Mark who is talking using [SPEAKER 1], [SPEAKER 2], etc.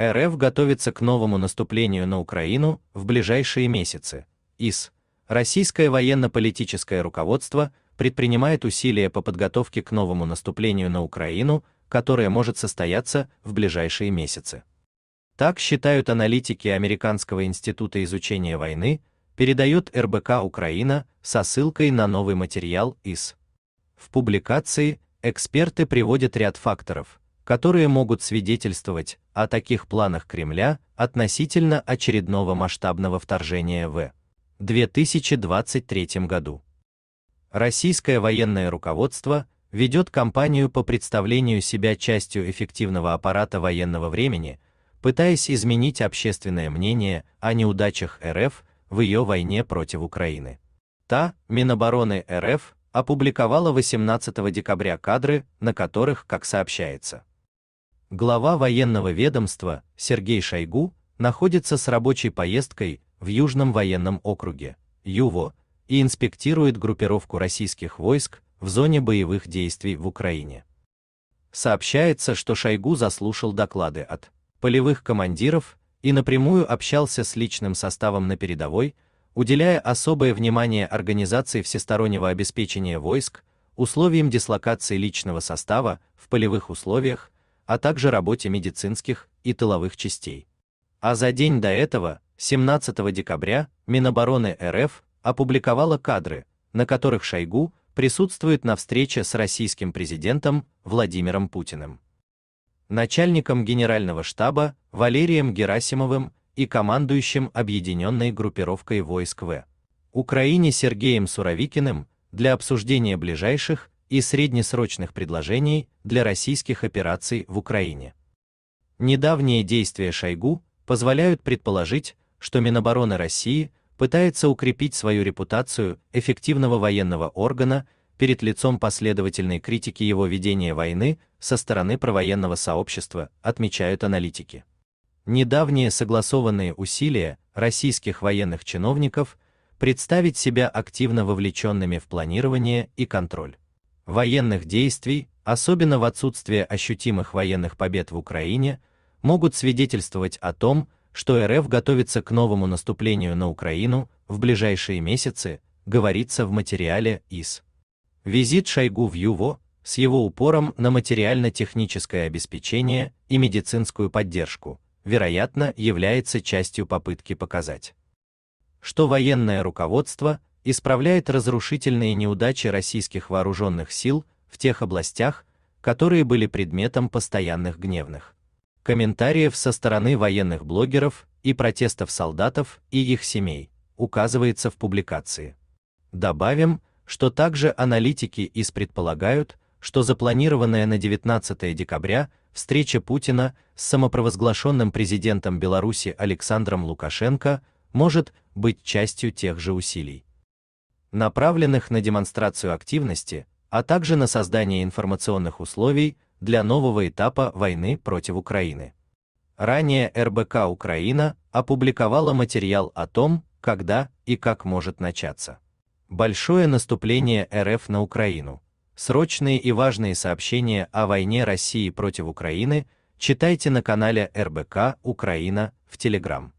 [SPEAKER 1] РФ готовится к новому наступлению на Украину в ближайшие месяцы. ИС. Российское военно-политическое руководство предпринимает усилия по подготовке к новому наступлению на Украину, которое может состояться в ближайшие месяцы. Так считают аналитики Американского института изучения войны, передает РБК Украина со ссылкой на новый материал ИС. В публикации эксперты приводят ряд факторов, которые могут свидетельствовать о таких планах Кремля относительно очередного масштабного вторжения в 2023 году. Российское военное руководство ведет кампанию по представлению себя частью эффективного аппарата военного времени, пытаясь изменить общественное мнение о неудачах РФ в ее войне против Украины. Та, Минобороны РФ, опубликовала 18 декабря кадры, на которых, как сообщается, Глава военного ведомства Сергей Шойгу находится с рабочей поездкой в Южном военном округе ЮВО и инспектирует группировку российских войск в зоне боевых действий в Украине. Сообщается, что Шойгу заслушал доклады от полевых командиров и напрямую общался с личным составом на передовой, уделяя особое внимание организации всестороннего обеспечения войск, условиям дислокации личного состава в полевых условиях, а также работе медицинских и тыловых частей. А за день до этого, 17 декабря, Минобороны РФ опубликовала кадры, на которых Шойгу присутствует на встрече с российским президентом Владимиром Путиным. Начальником генерального штаба Валерием Герасимовым и командующим объединенной группировкой войск В Украине Сергеем Суровикиным для обсуждения ближайших и среднесрочных предложений для российских операций в Украине. Недавние действия Шойгу позволяют предположить, что Минобороны России пытается укрепить свою репутацию эффективного военного органа перед лицом последовательной критики его ведения войны со стороны провоенного сообщества, отмечают аналитики. Недавние согласованные усилия российских военных чиновников представить себя активно вовлеченными в планирование и контроль военных действий, особенно в отсутствие ощутимых военных побед в Украине, могут свидетельствовать о том, что РФ готовится к новому наступлению на Украину в ближайшие месяцы, говорится в материале ИС. Визит Шойгу в Юво с его упором на материально-техническое обеспечение и медицинскую поддержку, вероятно, является частью попытки показать, что военное руководство исправляет разрушительные неудачи российских вооруженных сил в тех областях, которые были предметом постоянных гневных комментариев со стороны военных блогеров и протестов солдатов и их семей, указывается в публикации. Добавим, что также аналитики из предполагают, что запланированная на 19 декабря встреча Путина с самопровозглашенным президентом Беларуси Александром Лукашенко может быть частью тех же усилий направленных на демонстрацию активности, а также на создание информационных условий для нового этапа войны против Украины. Ранее РБК Украина опубликовала материал о том, когда и как может начаться большое наступление РФ на Украину. Срочные и важные сообщения о войне России против Украины читайте на канале РБК Украина в Телеграм.